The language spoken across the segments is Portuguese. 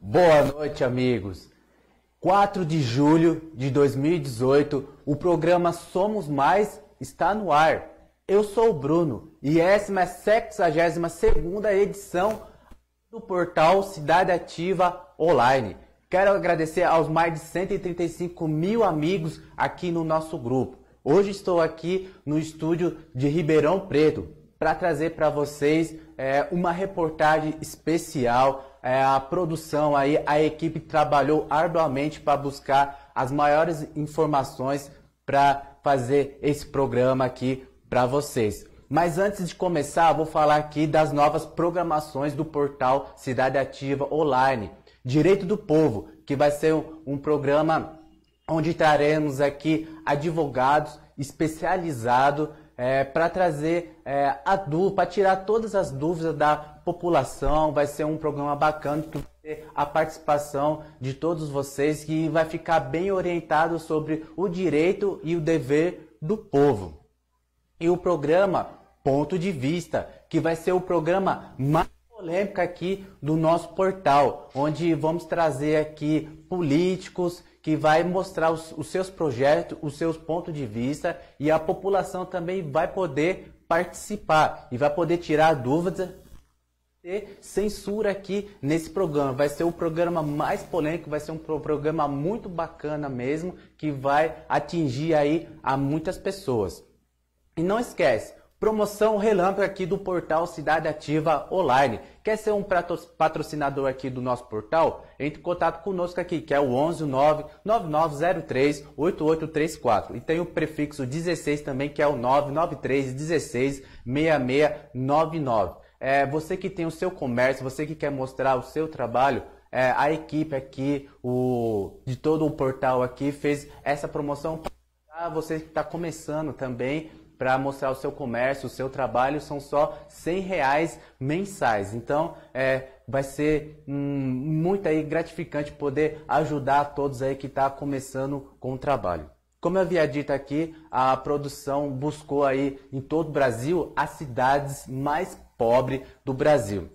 Boa noite, amigos. 4 de julho de 2018, o programa Somos Mais está no ar. Eu sou o Bruno e essa é a 62 edição do portal Cidade Ativa Online. Quero agradecer aos mais de 135 mil amigos aqui no nosso grupo. Hoje estou aqui no estúdio de Ribeirão Preto para trazer para vocês é, uma reportagem especial. É, a produção aí, a equipe trabalhou arduamente para buscar as maiores informações para fazer esse programa aqui para vocês. Mas antes de começar, vou falar aqui das novas programações do portal Cidade Ativa Online. Direito do Povo, que vai ser um, um programa onde traremos aqui advogados especializados é, para trazer é, a dúvida, para tirar todas as dúvidas da população. Vai ser um programa bacana que vai ter a participação de todos vocês, que vai ficar bem orientado sobre o direito e o dever do povo. E o programa Ponto de Vista, que vai ser o programa mais polêmico aqui do nosso portal, onde vamos trazer aqui políticos que vai mostrar os, os seus projetos, os seus pontos de vista e a população também vai poder participar e vai poder tirar dúvidas e censura aqui nesse programa. Vai ser o programa mais polêmico, vai ser um programa muito bacana mesmo, que vai atingir aí a muitas pessoas. E não esquece, Promoção relâmpago aqui do portal Cidade Ativa Online. Quer ser um patrocinador aqui do nosso portal? Entre em contato conosco aqui, que é o 11 9903 8834. E tem o prefixo 16 também, que é o 993 16 6699. É, você que tem o seu comércio, você que quer mostrar o seu trabalho, é, a equipe aqui, o, de todo o portal aqui, fez essa promoção para ah, você que está começando também para mostrar o seu comércio, o seu trabalho, são só 100 reais mensais. Então, é, vai ser hum, muito aí gratificante poder ajudar todos aí que está começando com o trabalho. Como eu havia dito aqui, a produção buscou aí em todo o Brasil as cidades mais pobres do Brasil.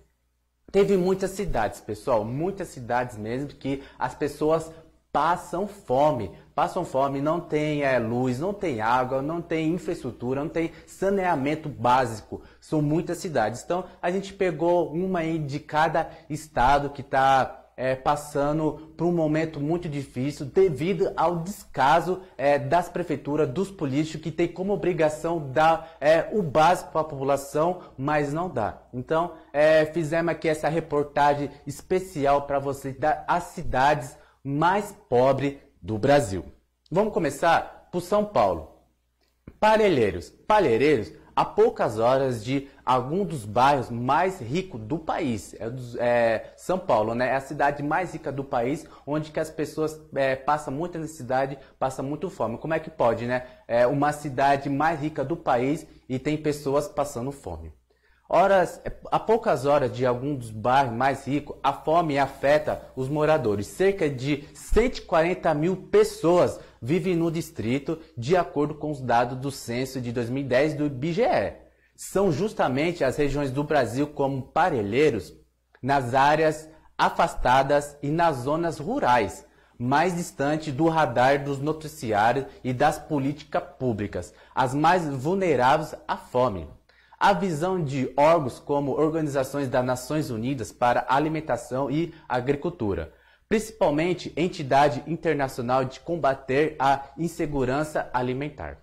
Teve muitas cidades, pessoal, muitas cidades mesmo que as pessoas passam fome passam fome, não tem é, luz, não tem água, não tem infraestrutura, não tem saneamento básico. São muitas cidades. Então, a gente pegou uma aí de cada estado que está é, passando por um momento muito difícil devido ao descaso é, das prefeituras, dos políticos que tem como obrigação dar é, o básico para a população, mas não dá. Então, é, fizemos aqui essa reportagem especial para vocês das cidades mais pobres do Brasil. Vamos começar por São Paulo. Parelheiros. Parelheiros, a poucas horas de algum dos bairros mais ricos do país. É, é, São Paulo, né? É a cidade mais rica do país, onde que as pessoas é, passam muita necessidade, passam muito fome. Como é que pode, né? É uma cidade mais rica do país e tem pessoas passando fome horas, a poucas horas de algum dos bairros mais ricos, a fome afeta os moradores. Cerca de 140 mil pessoas vivem no distrito, de acordo com os dados do censo de 2010 do IBGE. São justamente as regiões do Brasil como Parelheiros, nas áreas afastadas e nas zonas rurais, mais distante do radar dos noticiários e das políticas públicas, as mais vulneráveis à fome. A visão de órgãos como organizações das Nações Unidas para Alimentação e Agricultura, principalmente entidade internacional de combater a insegurança alimentar.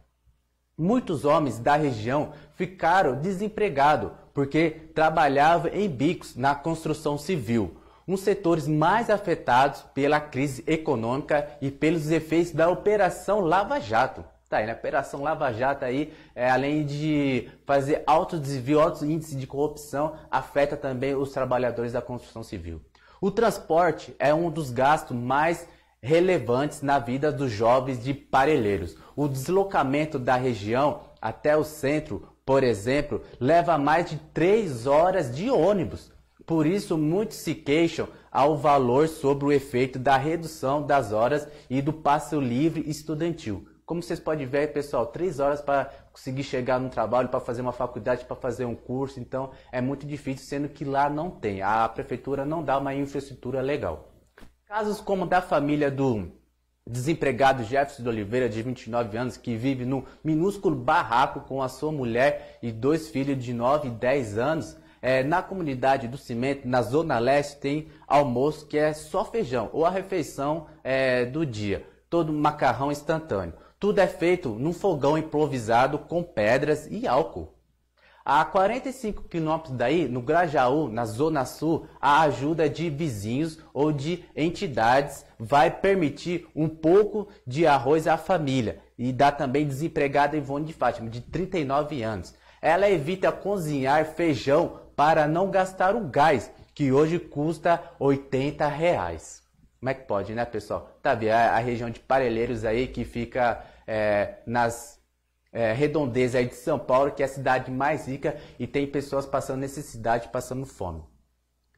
Muitos homens da região ficaram desempregados porque trabalhavam em bicos na construção civil, um setores mais afetados pela crise econômica e pelos efeitos da Operação Lava Jato. Tá aí, na Operação Lava Jato aí, é, além de fazer alto desvio, altos índices de corrupção, afeta também os trabalhadores da construção civil. O transporte é um dos gastos mais relevantes na vida dos jovens de Parelheiros. O deslocamento da região até o centro, por exemplo, leva mais de 3 horas de ônibus. Por isso, muitos se queixam ao valor sobre o efeito da redução das horas e do passo livre estudantil. Como vocês podem ver, pessoal, três horas para conseguir chegar no trabalho, para fazer uma faculdade, para fazer um curso, então é muito difícil, sendo que lá não tem. A prefeitura não dá uma infraestrutura legal. Casos como da família do desempregado Jefferson de Oliveira, de 29 anos, que vive num minúsculo barraco com a sua mulher e dois filhos de 9 e 10 anos, é, na comunidade do Cimento, na Zona Leste, tem almoço que é só feijão ou a refeição é, do dia, todo macarrão instantâneo. Tudo é feito num fogão improvisado com pedras e álcool. A 45 quilômetros daí, no Grajaú, na Zona Sul, a ajuda de vizinhos ou de entidades vai permitir um pouco de arroz à família e dá também desempregada Ivone de Fátima, de 39 anos. Ela evita cozinhar feijão para não gastar o gás, que hoje custa 80 reais. Como é que pode, né, pessoal? Tá vendo a região de Parelheiros aí que fica é, nas é, redondezas aí de São Paulo, que é a cidade mais rica e tem pessoas passando necessidade, passando fome.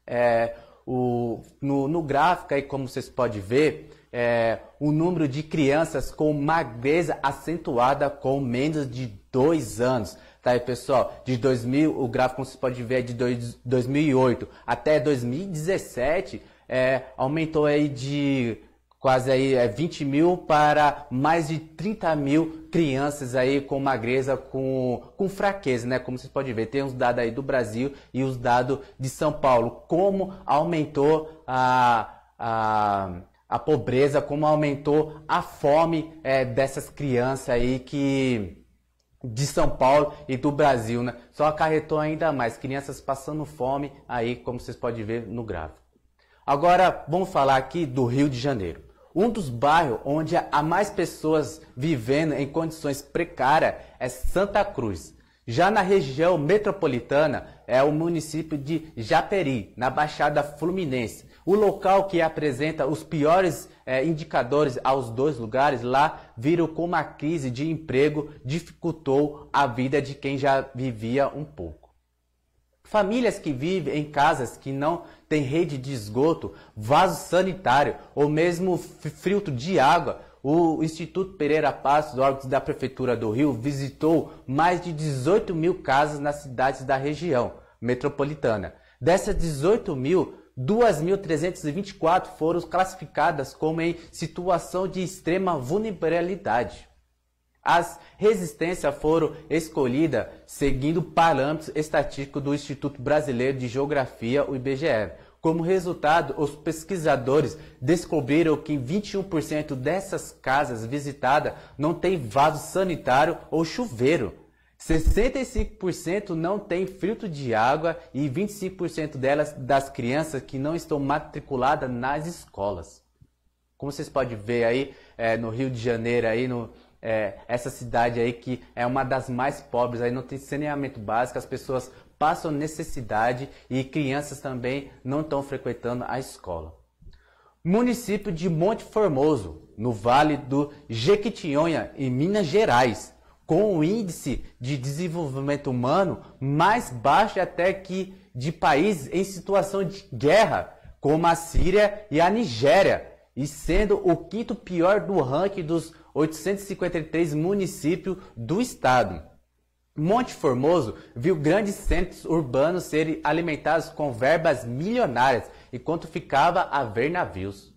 É, o, no, no, gráfico aí, como vocês podem ver, é, o número de crianças com magreza acentuada com menos de dois anos. Tá aí, pessoal? De 2000, o gráfico, como vocês podem ver, é de dois, 2008 até 2017, é, aumentou aí de quase aí é, 20 mil para mais de 30 mil crianças aí com magreza, com, com fraqueza, né? Como vocês podem ver, tem os dados aí do Brasil e os dados de São Paulo. Como aumentou a, a, a pobreza, como aumentou a fome é, dessas crianças aí que de São Paulo e do Brasil, né? Só acarretou ainda mais crianças passando fome aí, como vocês podem ver no gráfico. Agora vamos falar aqui do Rio de Janeiro. Um dos bairros onde há mais pessoas vivendo em condições precárias é Santa Cruz. Já na região metropolitana é o município de Japeri, na Baixada Fluminense. O local que apresenta os piores eh, indicadores aos dois lugares lá viram como a crise de emprego dificultou a vida de quem já vivia um pouco. Famílias que vivem em casas que não tem rede de esgoto, vaso sanitário ou mesmo filtro de água. O Instituto Pereira Passos, órgão da Prefeitura do Rio, visitou mais de 18 mil casas nas cidades da região metropolitana. Dessas 18 mil, 2.324 foram classificadas como em situação de extrema vulnerabilidade. As resistências foram escolhidas seguindo parâmetros estatísticos do Instituto Brasileiro de Geografia, o IBGE. Como resultado, os pesquisadores descobriram que 21% dessas casas visitadas não tem vaso sanitário ou chuveiro. 65% não tem filtro de água e 25% delas das crianças que não estão matriculadas nas escolas. Como vocês podem ver aí é, no Rio de Janeiro, aí no, é, essa cidade aí que é uma das mais pobres, aí não tem saneamento básico, as pessoas passam necessidade e crianças também não estão frequentando a escola. Município de Monte Formoso, no Vale do Jequitinhonha, em Minas Gerais, com o índice de desenvolvimento humano mais baixo até que de países em situação de guerra, como a Síria e a Nigéria, e sendo o quinto pior do ranking dos 853 municípios do estado. Monte Formoso viu grandes centros urbanos serem alimentados com verbas milionárias enquanto ficava a ver navios.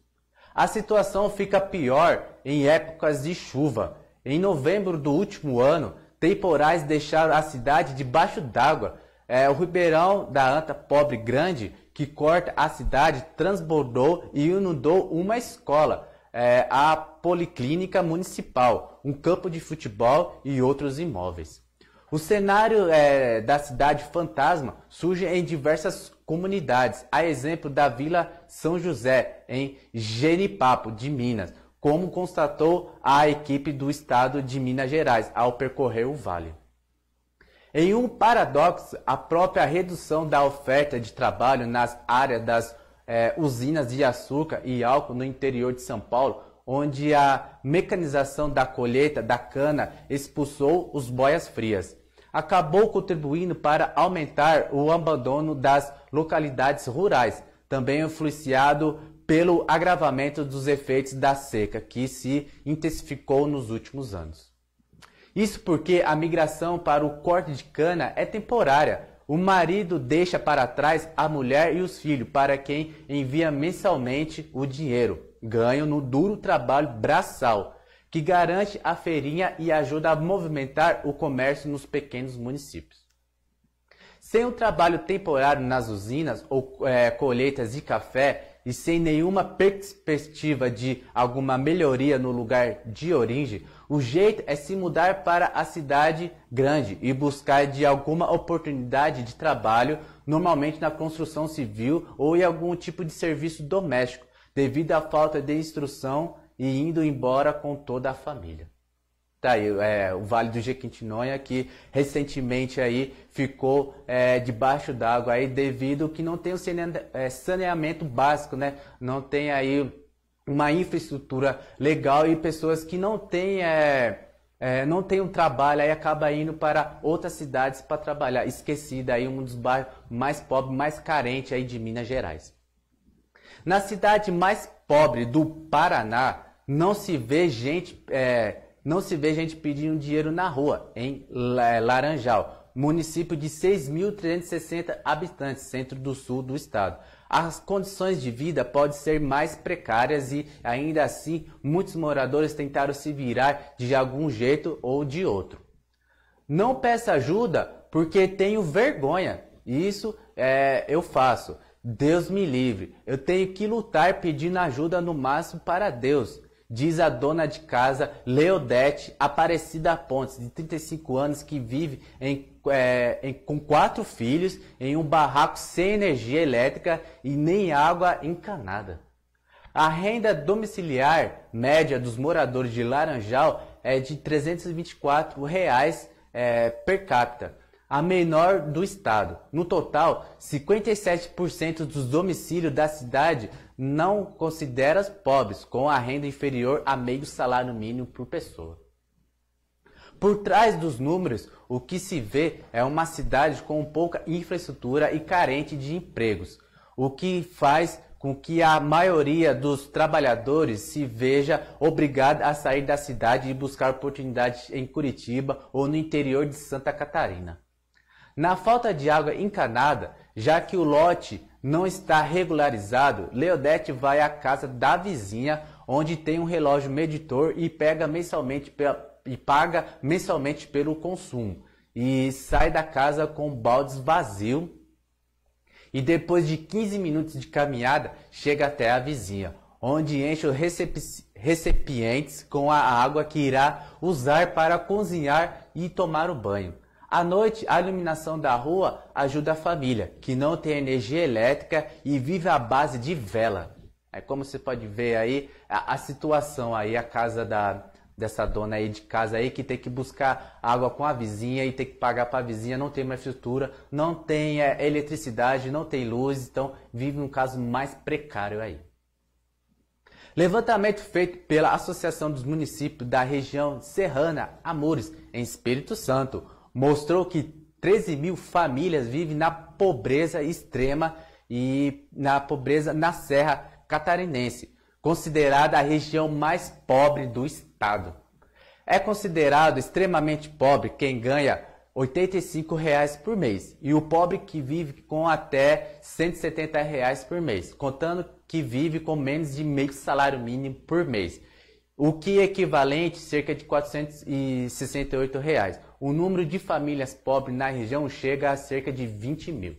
A situação fica pior em épocas de chuva. Em novembro do último ano, temporais deixaram a cidade debaixo d'água. É, o ribeirão da Anta Pobre Grande, que corta a cidade, transbordou e inundou uma escola, é, a policlínica municipal, um campo de futebol e outros imóveis. O cenário é, da cidade fantasma surge em diversas comunidades, a exemplo da Vila São José, em Genipapo, de Minas, como constatou a equipe do estado de Minas Gerais ao percorrer o vale. Em um paradoxo, a própria redução da oferta de trabalho nas áreas das é, usinas de açúcar e álcool no interior de São Paulo onde a mecanização da colheita da cana expulsou os boias frias. Acabou contribuindo para aumentar o abandono das localidades rurais, também influenciado pelo agravamento dos efeitos da seca, que se intensificou nos últimos anos. Isso porque a migração para o corte de cana é temporária. O marido deixa para trás a mulher e os filhos, para quem envia mensalmente o dinheiro ganham no duro trabalho braçal, que garante a feirinha e ajuda a movimentar o comércio nos pequenos municípios. Sem o um trabalho temporário nas usinas ou é, colheitas de café e sem nenhuma perspectiva de alguma melhoria no lugar de origem, o jeito é se mudar para a cidade grande e buscar de alguma oportunidade de trabalho, normalmente na construção civil ou em algum tipo de serviço doméstico, devido à falta de instrução e indo embora com toda a família. Tá aí, é, o Vale do Jequitinhonha que recentemente aí ficou é, debaixo d'água aí devido que não tem o é, saneamento básico, né? Não tem aí uma infraestrutura legal e pessoas que não têm é, é, não tem um trabalho, aí acaba indo para outras cidades para trabalhar, esquecida aí um dos bairros mais pobres, mais carentes aí de Minas Gerais. Na cidade mais pobre do Paraná, não se vê gente, é, não se vê gente pedindo dinheiro na rua, em é, Laranjal, município de 6.360 habitantes, centro do sul do estado. As condições de vida podem ser mais precárias e, ainda assim, muitos moradores tentaram se virar de algum jeito ou de outro. Não peça ajuda porque tenho vergonha. Isso é, eu faço. Deus me livre, eu tenho que lutar pedindo ajuda no máximo para Deus, diz a dona de casa Leodete Aparecida Pontes, de 35 anos, que vive em, é, em, com quatro filhos em um barraco sem energia elétrica e nem água encanada. A renda domiciliar média dos moradores de Laranjal é de R$ 324 reais, é, per capita a menor do estado. No total, 57% dos domicílios da cidade não considera pobres com a renda inferior a meio salário mínimo por pessoa. Por trás dos números, o que se vê é uma cidade com pouca infraestrutura e carente de empregos, o que faz com que a maioria dos trabalhadores se veja obrigada a sair da cidade e buscar oportunidades em Curitiba ou no interior de Santa Catarina. Na falta de água encanada, já que o lote não está regularizado, Leodete vai à casa da vizinha, onde tem um relógio meditor e pega mensalmente e paga mensalmente pelo consumo. E sai da casa com baldes vazio e depois de 15 minutos de caminhada chega até a vizinha, onde enche os recipientes com a água que irá usar para cozinhar e tomar o banho. À noite, a iluminação da rua ajuda a família, que não tem energia elétrica e vive à base de vela. É como você pode ver aí a, a situação aí, a casa da, dessa dona aí de casa aí que tem que buscar água com a vizinha e tem que pagar para a vizinha, não tem mais estrutura, não tem é, eletricidade, não tem luz, então vive um caso mais precário aí. Levantamento feito pela Associação dos Municípios da Região Serrana Amores, em Espírito Santo, mostrou que 13 mil famílias vivem na pobreza extrema e na pobreza na Serra Catarinense, considerada a região mais pobre do estado. É considerado extremamente pobre quem ganha R$ 85,00 por mês e o pobre que vive com até R$ 170,00 por mês, contando que vive com menos de meio salário mínimo por mês, o que é equivalente a cerca de R$ 468. Reais o número de famílias pobres na região chega a cerca de 20 mil.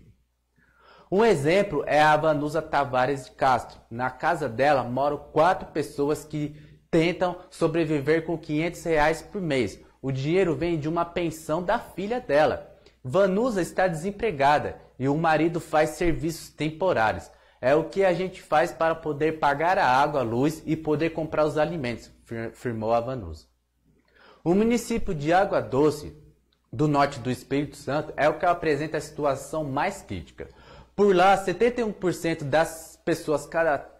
Um exemplo é a Vanusa Tavares de Castro. Na casa dela moram quatro pessoas que tentam sobreviver com 500 reais por mês. O dinheiro vem de uma pensão da filha dela. Vanusa está desempregada e o marido faz serviços temporários. É o que a gente faz para poder pagar a água, a luz e poder comprar os alimentos, firmou a Vanusa. O município de Água Doce, do norte do Espírito Santo, é o que apresenta a situação mais crítica. Por lá, 71% das pessoas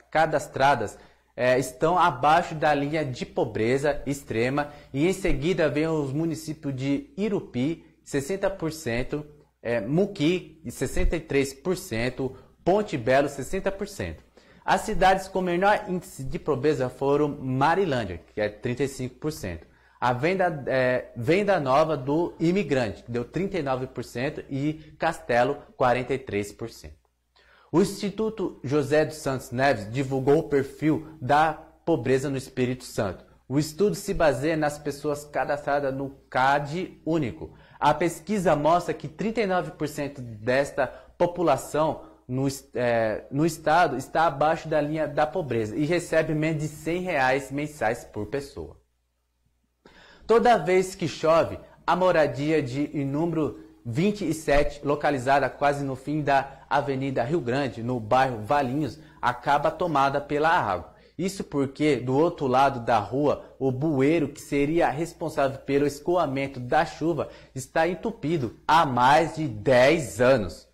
cadastradas é, estão abaixo da linha de pobreza extrema e em seguida vem os municípios de Irupi, 60%, é, Muqui, 63%, Ponte Belo, 60%. As cidades com menor índice de pobreza foram Marilândia, que é 35%. A venda, é, venda nova do imigrante, que deu 39%, e Castelo, 43%. O Instituto José dos Santos Neves divulgou o perfil da pobreza no Espírito Santo. O estudo se baseia nas pessoas cadastradas no CAD único. A pesquisa mostra que 39% desta população no, é, no, estado está abaixo da linha da pobreza e recebe menos de R$ 100 mensais por pessoa. Toda vez que chove, a moradia de número 27, localizada quase no fim da Avenida Rio Grande, no bairro Valinhos, acaba tomada pela água. Isso porque, do outro lado da rua, o bueiro que seria responsável pelo escoamento da chuva está entupido há mais de 10 anos.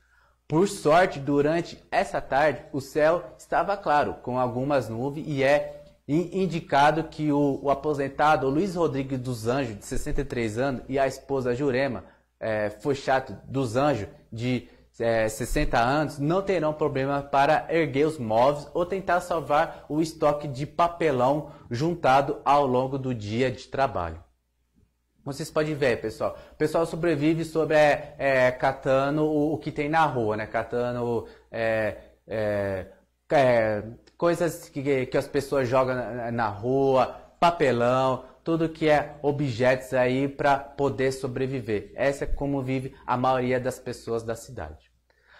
Por sorte, durante essa tarde, o céu estava claro, com algumas nuvens e é indicado que o, o aposentado Luiz Rodrigues dos Anjos, de 63 anos, e a esposa Jurema é, Chato dos Anjos, de é, 60 anos, não terão problema para erguer os móveis ou tentar salvar o estoque de papelão juntado ao longo do dia de trabalho. Vocês podem ver, pessoal. O pessoal sobrevive sobre é, é, catando o, o, que tem na rua, né? Catando é, é, é coisas que, que as pessoas jogam na, na rua, papelão, tudo que é objetos aí para poder sobreviver. Essa é como vive a maioria das pessoas da cidade.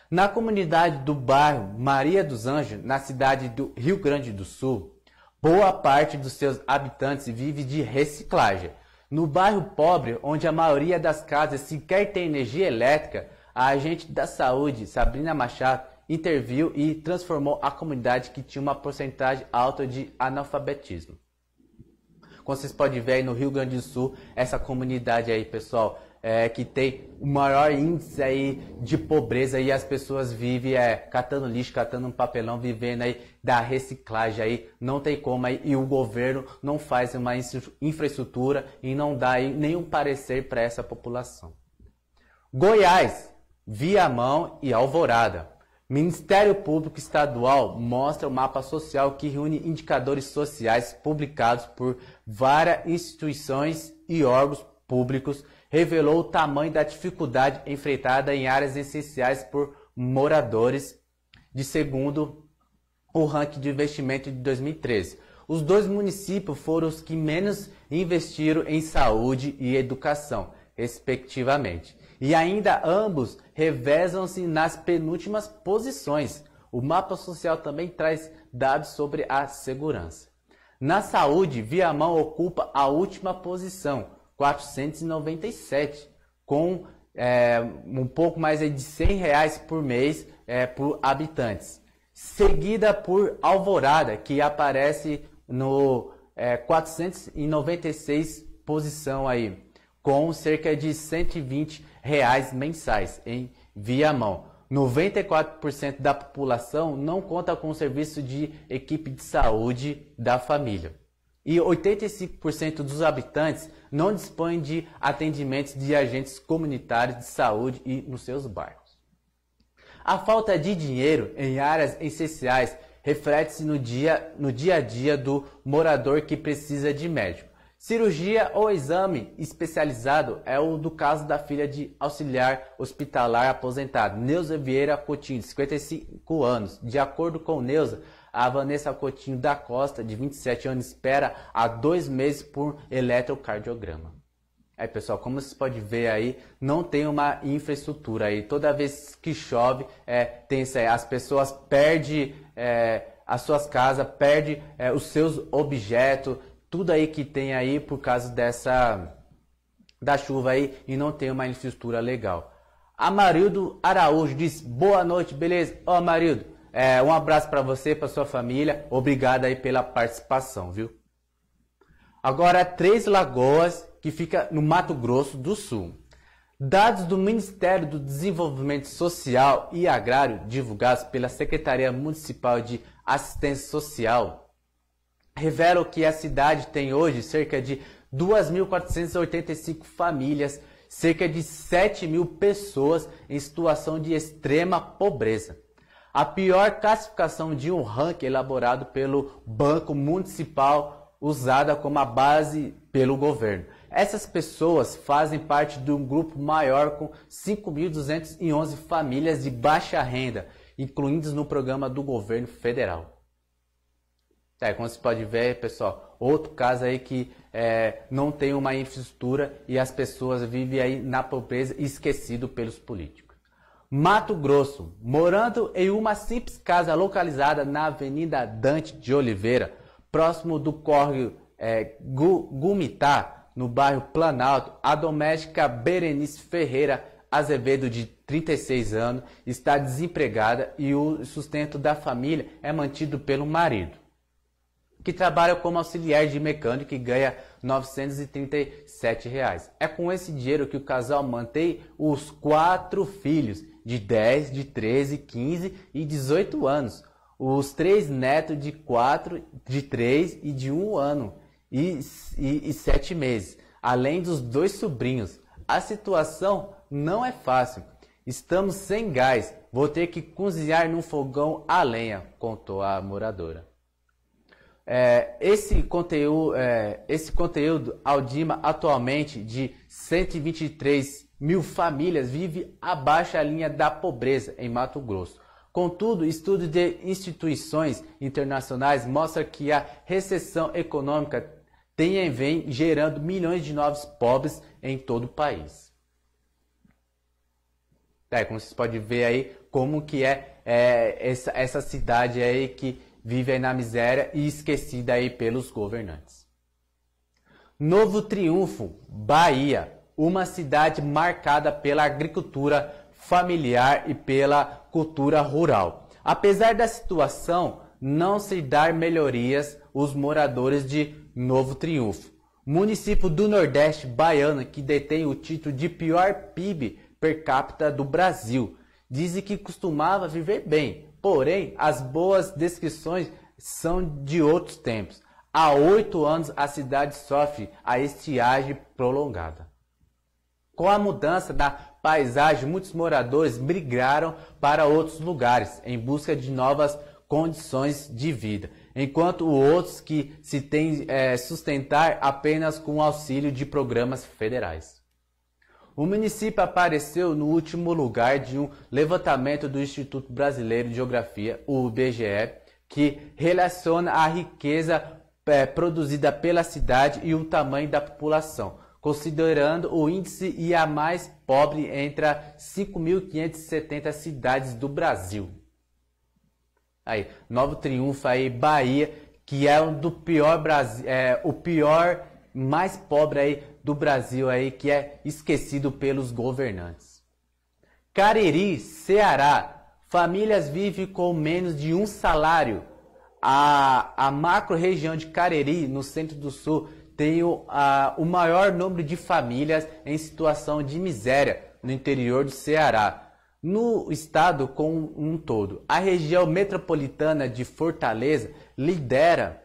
Na comunidade do bairro Maria dos Anjos, na cidade do Rio Grande do Sul, boa parte dos seus habitantes vive de reciclagem. No bairro pobre, onde a maioria das casas sequer tem energia elétrica, a agente da saúde, Sabrina Machado, interviu e transformou a comunidade que tinha uma porcentagem alta de analfabetismo. Como vocês podem ver aí no Rio Grande do Sul, essa comunidade aí, pessoal, é, que tem o maior índice aí de pobreza e as pessoas vivem é, catando lixo, catando um papelão, vivendo aí da reciclagem aí, não tem como aí, e o governo não faz uma infraestrutura e não dá aí nenhum parecer para essa população. Goiás, Viamão e Alvorada. Ministério Público Estadual mostra o mapa social que reúne indicadores sociais publicados por várias instituições e órgãos públicos, revelou o tamanho da dificuldade enfrentada em áreas essenciais por moradores, de segundo o ranking de investimento de 2013. Os dois municípios foram os que menos investiram em saúde e educação, respectivamente. E ainda ambos revezam-se nas penúltimas posições. O mapa social também traz dados sobre a segurança. Na saúde, Viamão ocupa a última posição, 497, com é, um pouco mais de 100 reais por mês é, por habitantes. Seguida por Alvorada, que aparece no é, 496 posição aí com cerca de 120 reais mensais em via mão. 94% da população não conta com o serviço de equipe de saúde da família. E 85% dos habitantes não dispõem de atendimentos de agentes comunitários de saúde e nos seus bairros. A falta de dinheiro em áreas essenciais reflete-se no dia, no dia a dia do morador que precisa de médico. Cirurgia ou exame especializado é o do caso da filha de auxiliar hospitalar aposentado, Neuza Vieira Coutinho, de 55 anos. De acordo com Neuza, a Vanessa Coutinho da Costa, de 27 anos, espera há dois meses por eletrocardiograma. Aí é, pessoal, como vocês podem ver aí, não tem uma infraestrutura aí. Toda vez que chove, é, tem isso aí. As pessoas perdem é, as suas casas, perdem é, os seus objetos, tudo aí que tem aí por causa dessa da chuva aí e não tem uma infraestrutura legal. Amarildo Araújo diz: "Boa noite, beleza? Ó, oh, Amarildo, é, um abraço para você, para sua família. Obrigado aí pela participação, viu? Agora, Três Lagoas, que fica no Mato Grosso do Sul. Dados do Ministério do Desenvolvimento Social e Agrário, divulgados pela Secretaria Municipal de Assistência Social, revelam que a cidade tem hoje cerca de 2.485 famílias, cerca de 7 mil pessoas em situação de extrema pobreza. A pior classificação de um ranking elaborado pelo Banco Municipal, usada como a base pelo governo. Essas pessoas fazem parte de um grupo maior com 5.211 famílias de baixa renda, incluídas no programa do governo federal. Tá, como você pode ver, pessoal, outro caso aí que é, não tem uma infraestrutura e as pessoas vivem aí na pobreza, esquecido pelos políticos. Mato Grosso, morando em uma simples casa localizada na Avenida Dante de Oliveira, próximo do córrego é, Gumitá, no bairro Planalto, a doméstica Berenice Ferreira Azevedo, de 36 anos, está desempregada e o sustento da família é mantido pelo marido que trabalha como auxiliar de mecânico e ganha R$ 937. Reais. É com esse dinheiro que o casal mantém os quatro filhos, de 10, de 13, 15 e 18 anos. Os três netos de 4, de 3 e de 1 ano e, e, e 7 meses, além dos dois sobrinhos. A situação não é fácil. Estamos sem gás. Vou ter que cozinhar num fogão a lenha, contou a moradora. É, é, esse, conteúdo, é, esse conteúdo, Aldima, atualmente de 123 mil famílias vive abaixo da linha da pobreza em Mato Grosso. Contudo, estudos de instituições internacionais mostram que a recessão econômica tem e vem gerando milhões de novos pobres em todo o país. É, como vocês podem ver aí, como que é, é essa, essa cidade aí que vive aí na miséria e esquecida aí pelos governantes. Novo Triunfo, Bahia, uma cidade marcada pela agricultura familiar e pela cultura rural. Apesar da situação não se dar melhorias os moradores de Novo Triunfo, município do Nordeste baiano que detém o título de pior PIB per capita do Brasil. Dizem que costumava viver bem, Porém, as boas descrições são de outros tempos. Há oito anos a cidade sofre a estiagem prolongada. Com a mudança da paisagem, muitos moradores migraram para outros lugares em busca de novas condições de vida, enquanto outros que se têm é, sustentar apenas com o auxílio de programas federais. O município apareceu no último lugar de um levantamento do Instituto Brasileiro de Geografia, o IBGE, que relaciona a riqueza é, produzida pela cidade e o tamanho da população, considerando o índice e a mais pobre entre 5.570 cidades do Brasil. Aí, novo triunfo aí, Bahia, que é um do pior Brasil, é, o pior mais pobre aí do Brasil aí que é esquecido pelos governantes. Cariri, Ceará, famílias vivem com menos de um salário. A, a macro região de Cariri, no centro do sul, tem o, a, o maior número de famílias em situação de miséria no interior do Ceará no estado como um todo. A região metropolitana de Fortaleza lidera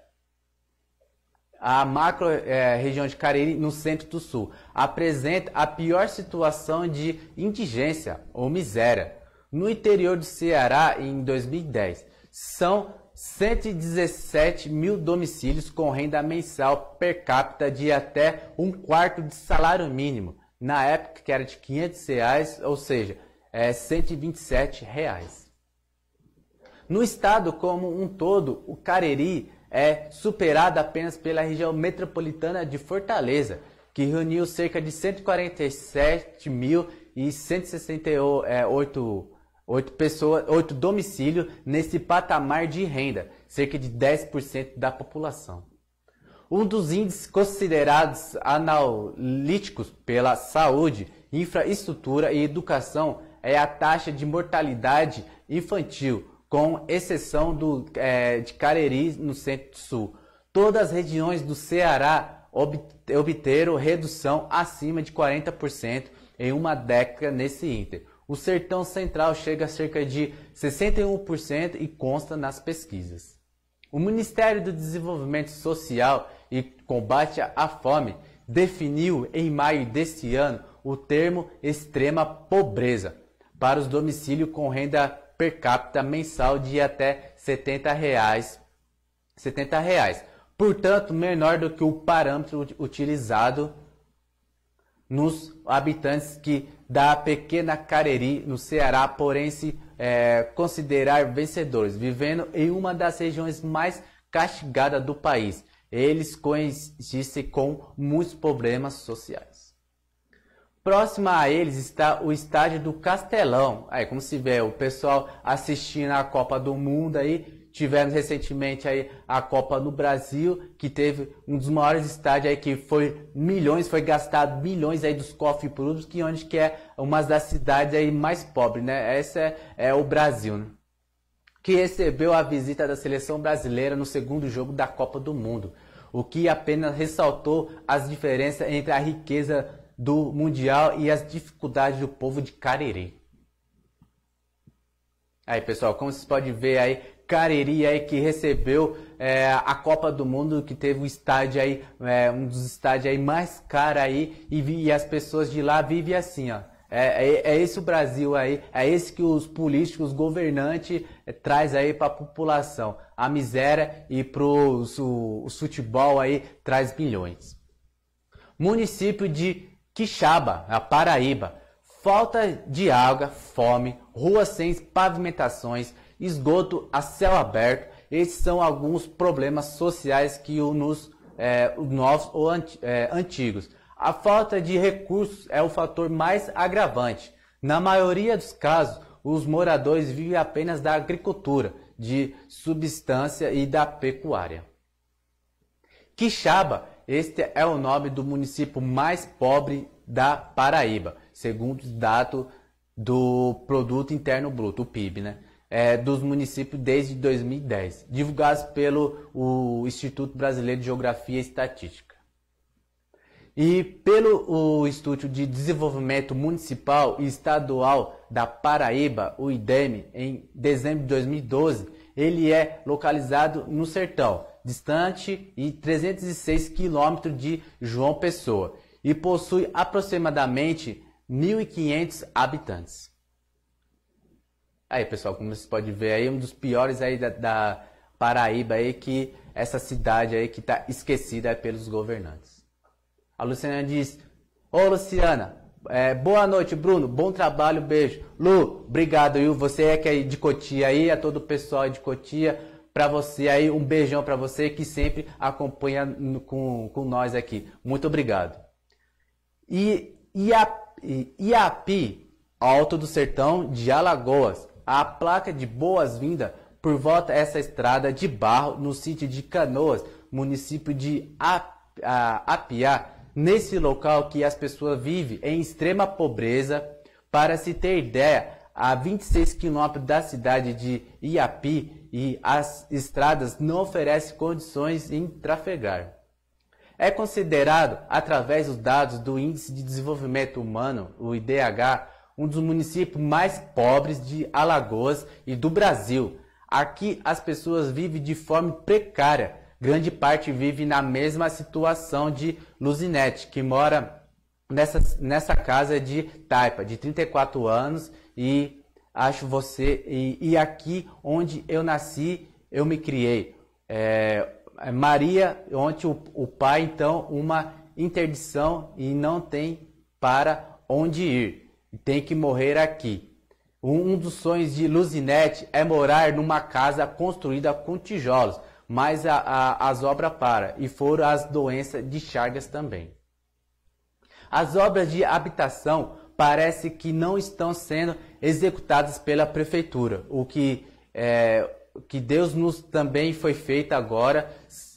a macro é, região de Cariri, no centro do sul, apresenta a pior situação de indigência ou miséria. No interior do Ceará, em 2010, são 117 mil domicílios com renda mensal per capita de até um quarto de salário mínimo, na época que era de 500 reais, ou seja, é 127 reais. No estado como um todo, o Cariri é superada apenas pela região metropolitana de Fortaleza, que reuniu cerca de 147.168 é, pessoas, oito domicílios nesse patamar de renda, cerca de 10% da população. Um dos índices considerados analíticos pela saúde, infraestrutura e educação é a taxa de mortalidade infantil, com exceção do, é, de Cariri, no centro-sul. Todas as regiões do Ceará obteram redução acima de 40% em uma década nesse índice. O Sertão Central chega a cerca de 61% e consta nas pesquisas. O Ministério do Desenvolvimento Social e Combate à Fome definiu em maio deste ano o termo extrema pobreza para os domicílios com renda per capita mensal de até 70 reais, 70 reais. Portanto, menor do que o parâmetro utilizado nos habitantes que da pequena Careri, no Ceará, porém se é, considerar vencedores, vivendo em uma das regiões mais castigadas do país. Eles coexistem com muitos problemas sociais. Próxima a eles está o estádio do Castelão. Aí, como se vê, o pessoal assistindo a Copa do Mundo aí. Tivemos recentemente aí a Copa no Brasil, que teve um dos maiores estádios aí que foi milhões, foi gastado milhões aí dos cofres públicos, que é onde que é uma das cidades aí mais pobres, né? Esse é, é o Brasil, né? Que recebeu a visita da seleção brasileira no segundo jogo da Copa do Mundo, o que apenas ressaltou as diferenças entre a riqueza do Mundial e as dificuldades do povo de Cariri. Aí, pessoal, como vocês podem ver aí, Cariri aí que recebeu é, a Copa do Mundo, que teve o estádio aí, é, um dos estádios aí mais caro aí, e, e, as pessoas de lá vivem assim, ó. É, é, é esse o Brasil aí, é esse que os políticos, os governantes é, traz aí para a população. A miséria e para o futebol aí traz bilhões. Município de Quixaba, a Paraíba. Falta de água, fome, ruas sem pavimentações, esgoto a céu aberto. Esses são alguns problemas sociais que nos é, novos ou é, antigos. A falta de recursos é o fator mais agravante. Na maioria dos casos, os moradores vivem apenas da agricultura, de substância e da pecuária. Quixaba este é o nome do município mais pobre da Paraíba, segundo o dados do Produto Interno Bruto, o PIB, né? É, dos municípios desde 2010, divulgados pelo o Instituto Brasileiro de Geografia e Estatística. E pelo o Instituto de Desenvolvimento Municipal e Estadual da Paraíba, o IDEME, em dezembro de 2012, ele é localizado no sertão, distante e 306 quilômetros de João Pessoa e possui aproximadamente 1.500 habitantes. Aí, pessoal, como vocês podem ver aí, um dos piores aí da, da Paraíba aí que essa cidade aí que está esquecida pelos governantes. A Luciana diz: Ô Luciana, é, boa noite, Bruno. Bom trabalho, beijo. Lu, obrigado, viu? Você é que é de Cotia aí, a é todo o pessoal de Cotia para você aí, um beijão para você que sempre acompanha com, com nós aqui. Muito obrigado. E Iapi, Iapi, Alto do Sertão de Alagoas. A placa de boas-vindas por volta essa estrada de barro no sítio de Canoas, município de Apiá. Nesse local que as pessoas vivem em extrema pobreza, para se ter ideia, a 26 quilômetros da cidade de Iapi, e as estradas não oferecem condições em trafegar. É considerado, através dos dados do Índice de Desenvolvimento Humano, o IDH, um dos municípios mais pobres de Alagoas e do Brasil. Aqui as pessoas vivem de forma precária. Grande parte vive na mesma situação de Luzinete, que mora nessa, nessa casa de Taipa, de 34 anos e acho você e, e aqui onde eu nasci, eu me criei. É, é, Maria, onde o, o pai, então, uma interdição e não tem para onde ir. Tem que morrer aqui. Um dos sonhos de Luzinete é morar numa casa construída com tijolos, mas a, a, as obras para e foram as doenças de Chagas também. As obras de habitação parece que não estão sendo executadas pela prefeitura. O que, é, que Deus nos também foi feito agora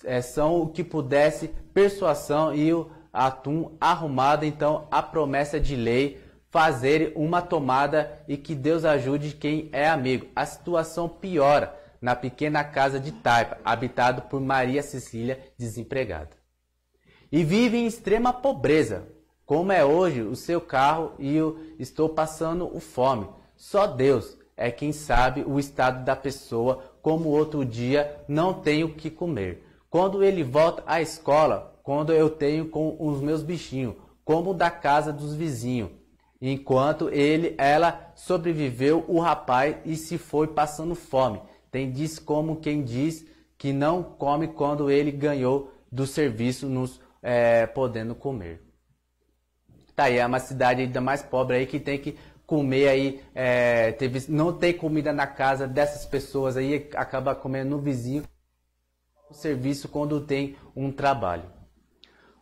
é, são o que pudesse persuasão e o atum arrumado, então a promessa de lei fazer uma tomada e que Deus ajude quem é amigo. A situação piora na pequena casa de Taipa, habitado por Maria Cecília, desempregada. E vive em extrema pobreza, como é hoje o seu carro e eu estou passando o fome. Só Deus é quem sabe o estado da pessoa, como outro dia não tenho o que comer. Quando ele volta à escola, quando eu tenho com os meus bichinhos, como da casa dos vizinhos. Enquanto ele, ela sobreviveu, o rapaz e se foi passando fome. Tem diz como quem diz que não come quando ele ganhou do serviço, nos é, podendo comer. Tá aí, é uma cidade ainda mais pobre aí que tem que comer aí, é, teve, não tem comida na casa dessas pessoas aí, acaba comendo no vizinho o serviço quando tem um trabalho.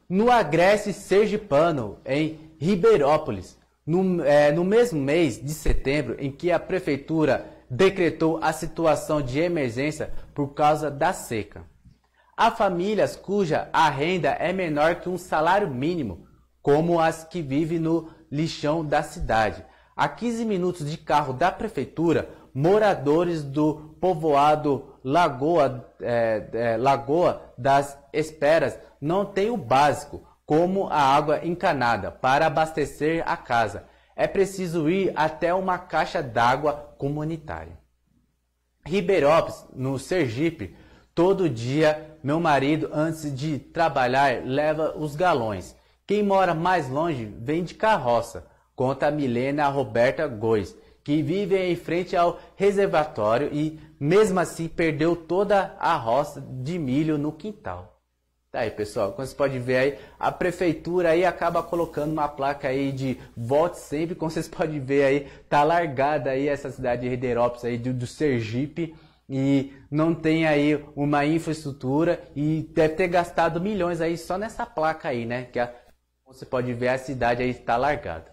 No Agreste Sergipano, em Ribeirópolis, no, é, no mesmo mês de setembro em que a prefeitura decretou a situação de emergência por causa da seca. Há famílias cuja a renda é menor que um salário mínimo como as que vivem no lixão da cidade. A 15 minutos de carro da prefeitura, moradores do povoado Lagoa, é, é, Lagoa das Esperas não têm o básico, como a água encanada, para abastecer a casa. É preciso ir até uma caixa d'água comunitária. Ribeirópolis, no Sergipe, todo dia meu marido, antes de trabalhar, leva os galões. Quem mora mais longe vem de carroça, conta a Milena Roberta Góes, que vive em frente ao reservatório e, mesmo assim, perdeu toda a roça de milho no quintal. Tá aí, pessoal, como vocês podem ver aí, a prefeitura aí acaba colocando uma placa aí de volte sempre, como vocês podem ver aí, tá largada aí essa cidade de Riderópolis aí do, do Sergipe, e não tem aí uma infraestrutura e deve ter gastado milhões aí só nessa placa aí, né? Que a você pode ver a cidade aí está largada.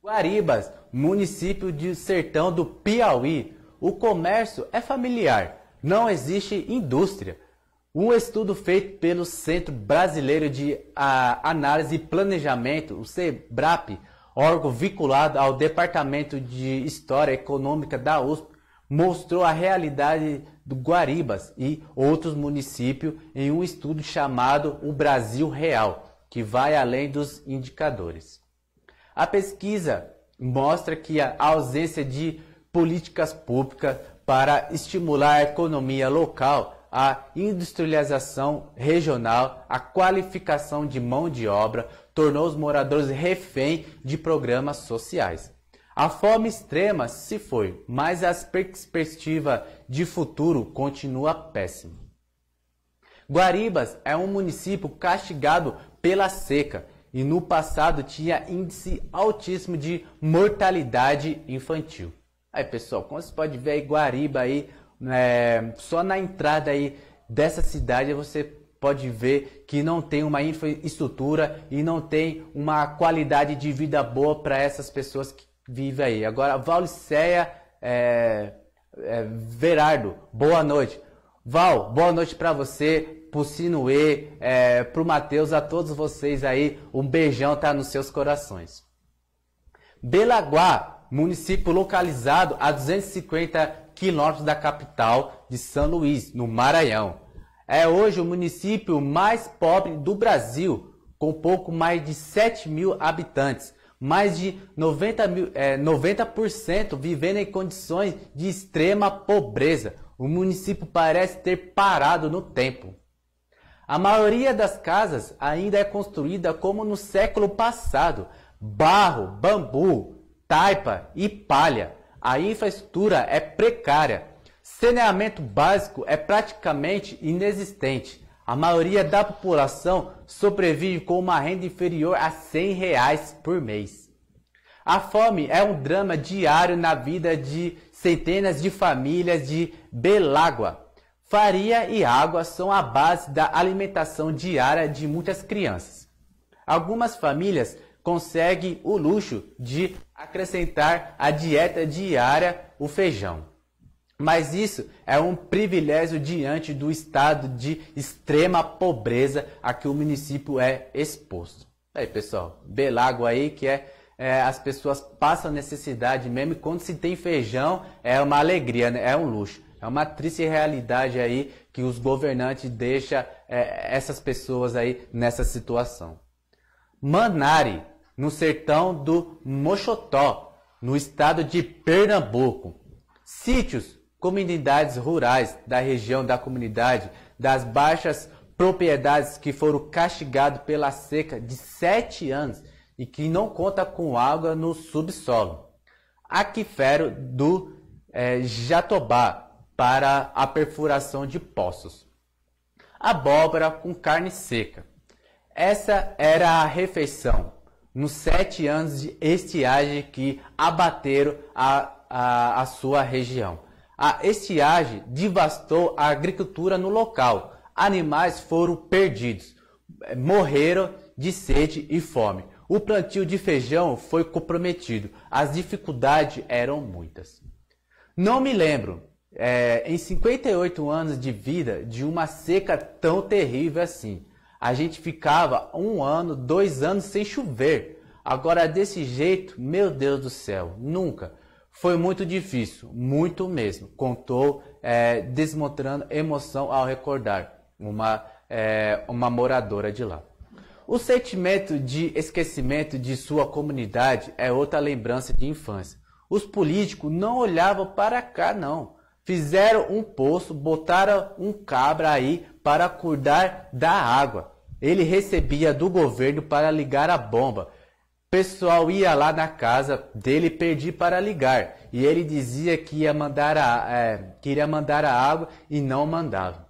Guaribas, município de sertão do Piauí. O comércio é familiar, não existe indústria. Um estudo feito pelo Centro Brasileiro de ah, Análise e Planejamento, o CEBRAP, órgão vinculado ao Departamento de História Econômica da USP, mostrou a realidade do Guaribas e outros municípios em um estudo chamado O Brasil Real que vai além dos indicadores. A pesquisa mostra que a ausência de políticas públicas para estimular a economia local, a industrialização regional, a qualificação de mão de obra tornou os moradores refém de programas sociais. A fome extrema se foi, mas a perspectiva de futuro continua péssima. Guaribas é um município castigado pela seca e no passado tinha índice altíssimo de mortalidade infantil. Aí pessoal, como você pode ver aí, Guariba aí, é, só na entrada aí dessa cidade você pode ver que não tem uma infraestrutura e não tem uma qualidade de vida boa para essas pessoas que vivem aí. Agora, Valiceia é, é, Verardo, boa noite. Val, boa noite para você pro Sinuê, é, pro Matheus, a todos vocês aí, um beijão tá nos seus corações. Belaguá, município localizado a 250 quilômetros da capital de São Luís, no Maranhão. É hoje o município mais pobre do Brasil, com pouco mais de 7 mil habitantes. Mais de 90%, mil, é, 90 vivendo em condições de extrema pobreza. O município parece ter parado no tempo. A maioria das casas ainda é construída como no século passado: barro, bambu, taipa e palha. A infraestrutura é precária. Saneamento básico é praticamente inexistente. A maioria da população sobrevive com uma renda inferior a 100 reais por mês. A fome é um drama diário na vida de centenas de famílias de Belágua, Farinha e água são a base da alimentação diária de muitas crianças. Algumas famílias conseguem o luxo de acrescentar à dieta diária o feijão. Mas isso é um privilégio diante do estado de extrema pobreza a que o município é exposto. Aí, pessoal, belago aí que é, é as pessoas passam necessidade mesmo e quando se tem feijão é uma alegria, né? é um luxo. É uma triste realidade aí que os governantes deixam é, essas pessoas aí nessa situação. Manari, no sertão do Mochotó, no estado de Pernambuco. Sítios, comunidades rurais da região da comunidade das baixas propriedades que foram castigadas pela seca de sete anos e que não conta com água no subsolo. Aquifero do é, Jatobá, para a perfuração de poços. Abóbora com carne seca. Essa era a refeição nos sete anos de estiagem que abateram a, a, a sua região. A estiagem devastou a agricultura no local. Animais foram perdidos, morreram de sede e fome. O plantio de feijão foi comprometido. As dificuldades eram muitas. Não me lembro é, em 58 anos de vida de uma seca tão terrível assim. A gente ficava um ano, dois anos sem chover. Agora, desse jeito, meu Deus do céu, nunca. Foi muito difícil, muito mesmo, contou, é, desmontando emoção ao recordar, uma, é, uma moradora de lá. O sentimento de esquecimento de sua comunidade é outra lembrança de infância. Os políticos não olhavam para cá, não Fizeram um poço, botaram um cabra aí para cuidar da água. Ele recebia do governo para ligar a bomba. pessoal ia lá na casa dele pedir para ligar. E ele dizia que ia mandar a, é, queria mandar a água e não mandava.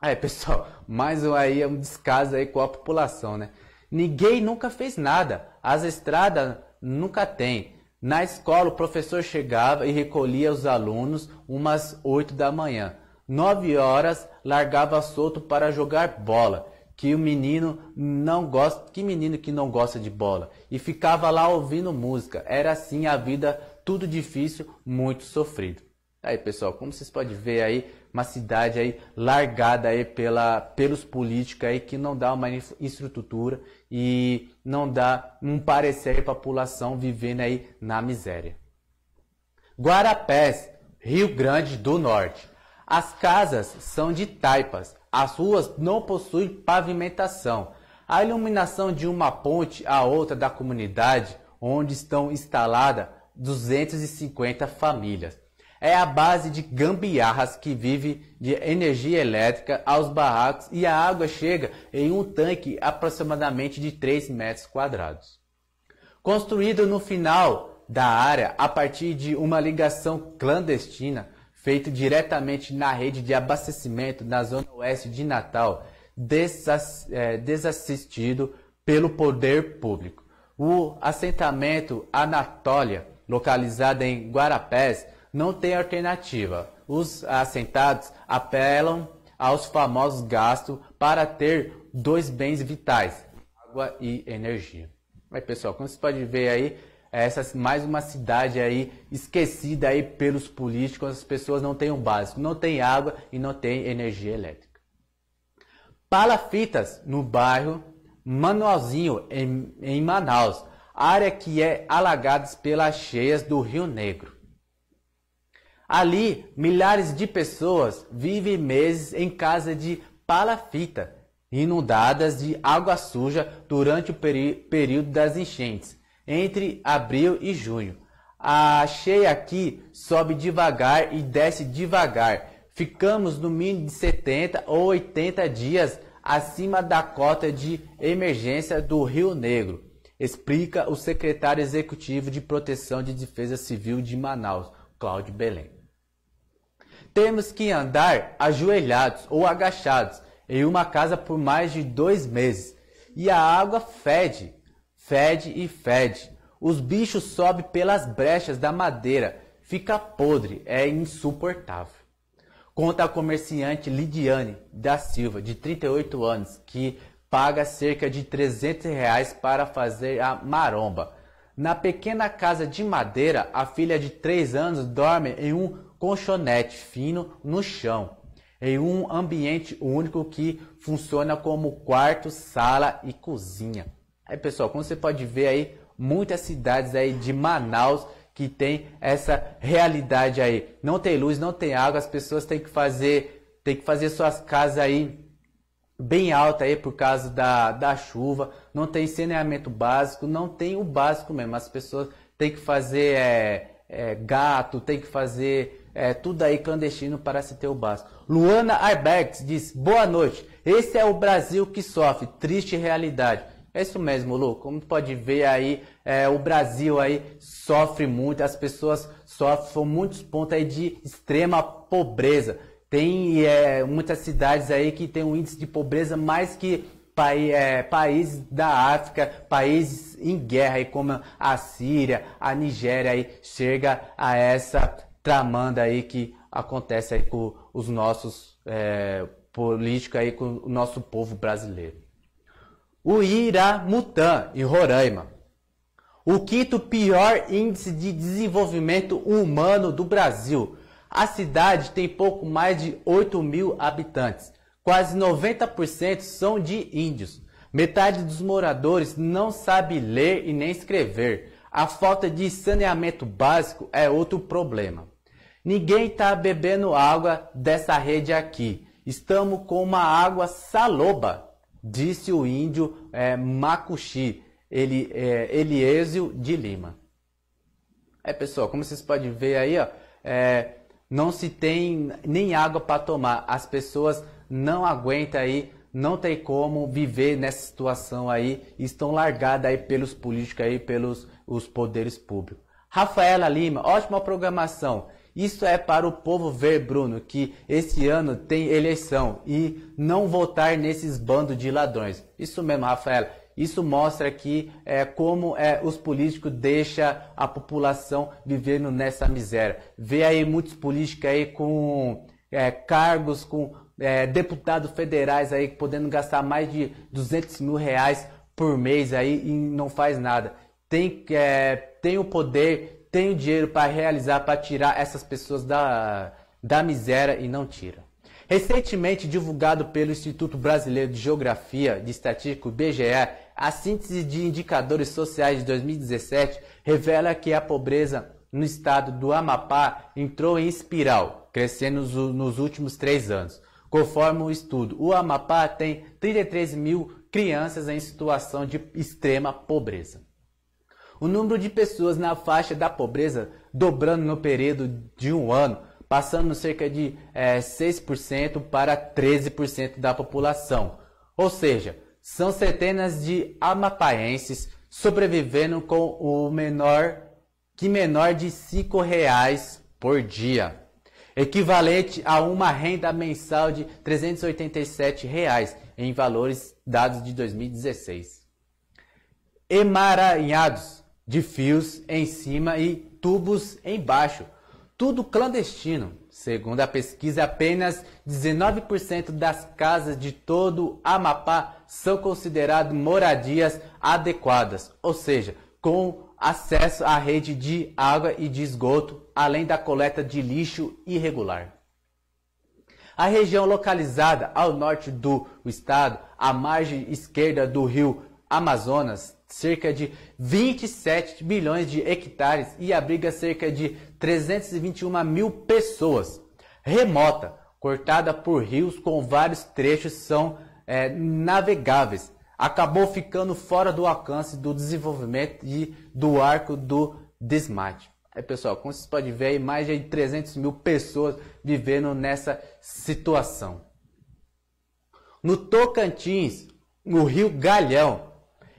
Aí, pessoal, mais um aí um descaso aí com a população, né? Ninguém nunca fez nada. As estradas nunca tem. Na escola, o professor chegava e recolhia os alunos umas 8 da manhã. 9 horas, largava solto para jogar bola. Que o menino não gosta, que menino que não gosta de bola? E ficava lá ouvindo música. Era assim a vida, tudo difícil, muito sofrido. Aí, pessoal, como vocês podem ver aí, uma cidade aí largada aí pela, pelos políticos aí que não dá uma infraestrutura e não dá um parecer para a população vivendo aí na miséria. Guarapés, Rio Grande do Norte. As casas são de taipas, as ruas não possuem pavimentação. A iluminação de uma ponte a outra da comunidade, onde estão instaladas 250 famílias. É a base de gambiarras que vive de energia elétrica aos barracos e a água chega em um tanque aproximadamente de 3 metros quadrados. Construído no final da área a partir de uma ligação clandestina feita diretamente na rede de abastecimento na zona oeste de Natal, é, desassistido pelo poder público. O assentamento Anatólia, localizado em Guarapés, não tem alternativa. Os assentados apelam aos famosos gastos para ter dois bens vitais, água e energia. Mas pessoal, como vocês podem ver aí, essa mais uma cidade aí esquecida aí pelos políticos, as pessoas não têm o um básico, não tem água e não tem energia elétrica. Palafitas no bairro Manualzinho em, em Manaus, área que é alagada pelas cheias do Rio Negro. Ali, milhares de pessoas vivem meses em casa de palafita, inundadas de água suja durante o período das enchentes, entre abril e junho. A cheia aqui sobe devagar e desce devagar. Ficamos no mínimo de 70 ou 80 dias acima da cota de emergência do Rio Negro, explica o secretário executivo de Proteção de Defesa Civil de Manaus, Cláudio Belém temos que andar ajoelhados ou agachados em uma casa por mais de dois meses. E a água fede, fede e fede. Os bichos sobem pelas brechas da madeira, fica podre, é insuportável. Conta a comerciante Lidiane da Silva, de 38 anos, que paga cerca de 300 reais para fazer a maromba. Na pequena casa de madeira, a filha de 3 anos dorme em um colchonete fino no chão, em um ambiente único que funciona como quarto, sala e cozinha. Aí pessoal, como você pode ver aí, muitas cidades aí de Manaus que tem essa realidade aí. Não tem luz, não tem água, as pessoas têm que fazer, têm que fazer suas casas aí bem alta aí por causa da, da chuva, não tem saneamento básico, não tem o básico mesmo. As pessoas têm que fazer é, é, gato, tem que fazer é, tudo aí clandestino para se ter o básico. Luana Arbex diz, boa noite, esse é o Brasil que sofre, triste realidade. É isso mesmo, Lu, como pode ver aí, é, o Brasil aí sofre muito, as pessoas sofrem muitos pontos aí de extrema pobreza. Tem é, muitas cidades aí que tem um índice de pobreza mais que é, países da África, países em guerra, aí, como a Síria, a Nigéria, aí, chega a essa tramanda aí que acontece aí com os nossos é, políticos aí com o nosso povo brasileiro. O Iramutã, em Roraima. O quinto pior índice de desenvolvimento humano do Brasil. A cidade tem pouco mais de 8 mil habitantes. Quase 90% são de índios. Metade dos moradores não sabe ler e nem escrever. A falta de saneamento básico é outro problema. Ninguém está bebendo água dessa rede aqui. Estamos com uma água saloba, disse o índio é, Makuxi, ele, é, de Lima. É, pessoal, como vocês podem ver aí, ó, é, não se tem nem água para tomar. As pessoas não aguentam aí, não tem como viver nessa situação aí, estão largadas aí pelos políticos aí, pelos os poderes públicos. Rafaela Lima, ótima programação. Isso é para o povo ver, Bruno, que esse ano tem eleição e não votar nesses bandos de ladrões. Isso mesmo, Rafaela. Isso mostra que é, como é, os políticos deixam a população vivendo nessa miséria. Vê aí muitos políticos aí com é, cargos, com é, deputados federais aí podendo gastar mais de 200 mil reais por mês aí e não faz nada. Tem, é, tem o poder tem dinheiro para realizar, para tirar essas pessoas da, da miséria e não tira. Recentemente divulgado pelo Instituto Brasileiro de Geografia e Estatística, BGE, a síntese de indicadores sociais de 2017 revela que a pobreza no estado do Amapá entrou em espiral, crescendo nos últimos três anos. Conforme o estudo, o Amapá tem 33 mil crianças em situação de extrema pobreza. O número de pessoas na faixa da pobreza dobrando no período de um ano, passando cerca de é, eh, 6% para 13% da população. Ou seja, são centenas de amapaenses sobrevivendo com o menor que menor de cinco reais por dia, equivalente a uma renda mensal de 387 reais em valores dados de 2016. Emaranhados, de fios em cima e tubos embaixo. Tudo clandestino. Segundo a pesquisa, apenas 19% das casas de todo Amapá são consideradas moradias adequadas, ou seja, com acesso à rede de água e de esgoto, além da coleta de lixo irregular. A região localizada ao norte do estado, à margem esquerda do rio Amazonas, cerca de 27 bilhões de hectares e abriga cerca de 321 mil pessoas. Remota, cortada por rios com vários trechos são é, navegáveis, acabou ficando fora do alcance do desenvolvimento e do arco do desmate. É, pessoal, como vocês podem ver, mais de 300 mil pessoas vivendo nessa situação. No Tocantins, no Rio Galhão,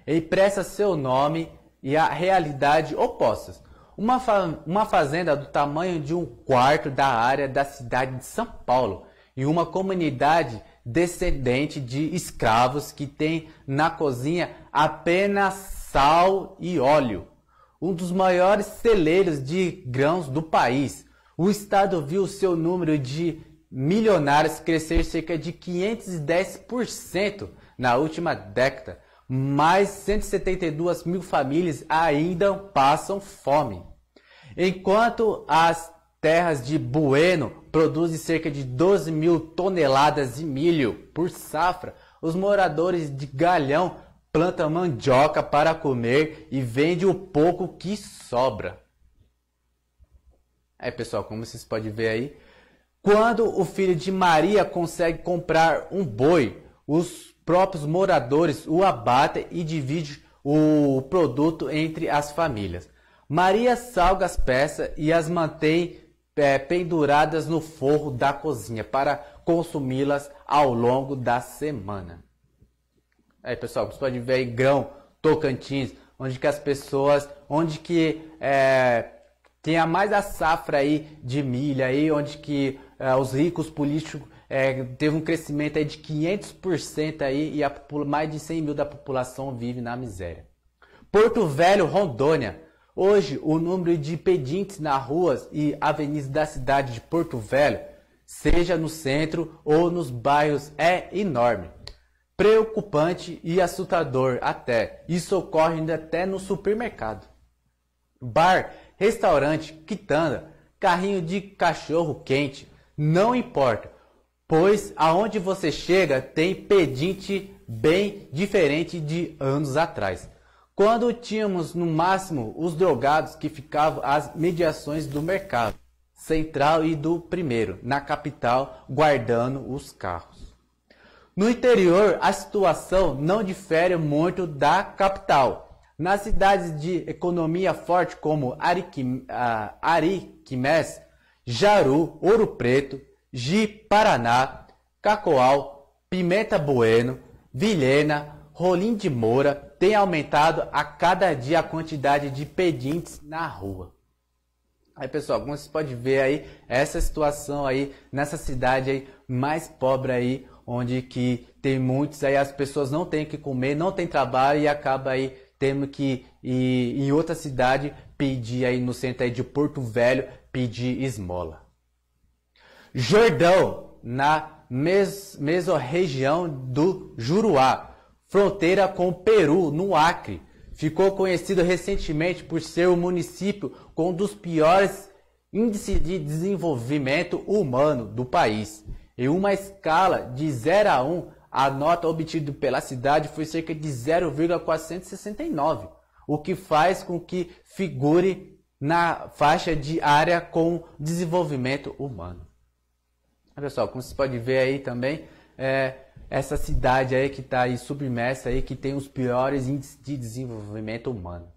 ele presta seu nome e a realidade opostas. Uma, fa uma fazenda do tamanho de um quarto da área da cidade de São Paulo e uma comunidade descendente de escravos que tem na cozinha apenas sal e óleo. Um dos maiores celeiros de grãos do país. O estado viu seu número de milionários crescer cerca de 510% na última década, mais 172 mil famílias ainda passam fome. Enquanto as terras de Bueno produzem cerca de 12 mil toneladas de milho por safra, os moradores de Galhão plantam mandioca para comer e vendem o pouco que sobra. É pessoal, como vocês podem ver aí, quando o filho de Maria consegue comprar um boi, os próprios moradores o abatem e divide o produto entre as famílias. Maria salga as peças e as mantém é, penduradas no forro da cozinha para consumi-las ao longo da semana. Aí pessoal, vocês podem ver aí Grão, Tocantins, onde que as pessoas, onde que é, tem a mais a safra aí de milho aí, onde que é, os ricos políticos é, teve um crescimento aí de 500% aí e a, mais de 100 mil da população vive na miséria. Porto Velho, Rondônia. Hoje, o número de pedintes nas ruas e avenidas da cidade de Porto Velho, seja no centro ou nos bairros, é enorme. Preocupante e assustador até. Isso ocorre ainda até no supermercado. Bar, restaurante, quitanda, carrinho de cachorro quente, não importa pois aonde você chega tem pedinte bem diferente de anos atrás. Quando tínhamos no máximo os drogados que ficavam às mediações do mercado central e do primeiro, na capital, guardando os carros. No interior, a situação não difere muito da capital. Nas cidades de economia forte como Ariquimés, ah, Jaru, Ouro Preto, Ji Paraná, Cacoal, Pimenta Bueno, Vilhena, Rolim de Moura tem aumentado a cada dia a quantidade de pedintes na rua. Aí pessoal, como vocês podem ver aí, essa situação aí nessa cidade aí mais pobre aí, onde que tem muitos aí as pessoas não têm que comer, não tem trabalho e acaba aí tendo que ir em outra cidade pedir aí no centro aí de Porto Velho pedir esmola. Jordão, na mes mesorregião do Juruá, fronteira com o Peru, no Acre. Ficou conhecido recentemente por ser o um município com um dos piores índices de desenvolvimento humano do país. Em uma escala de 0 a 1, a nota obtida pela cidade foi cerca de 0,469, o que faz com que figure na faixa de área com desenvolvimento humano. Olha só, como vocês podem ver aí também, é, essa cidade aí que está aí submersa aí, que tem os piores índices de desenvolvimento humano.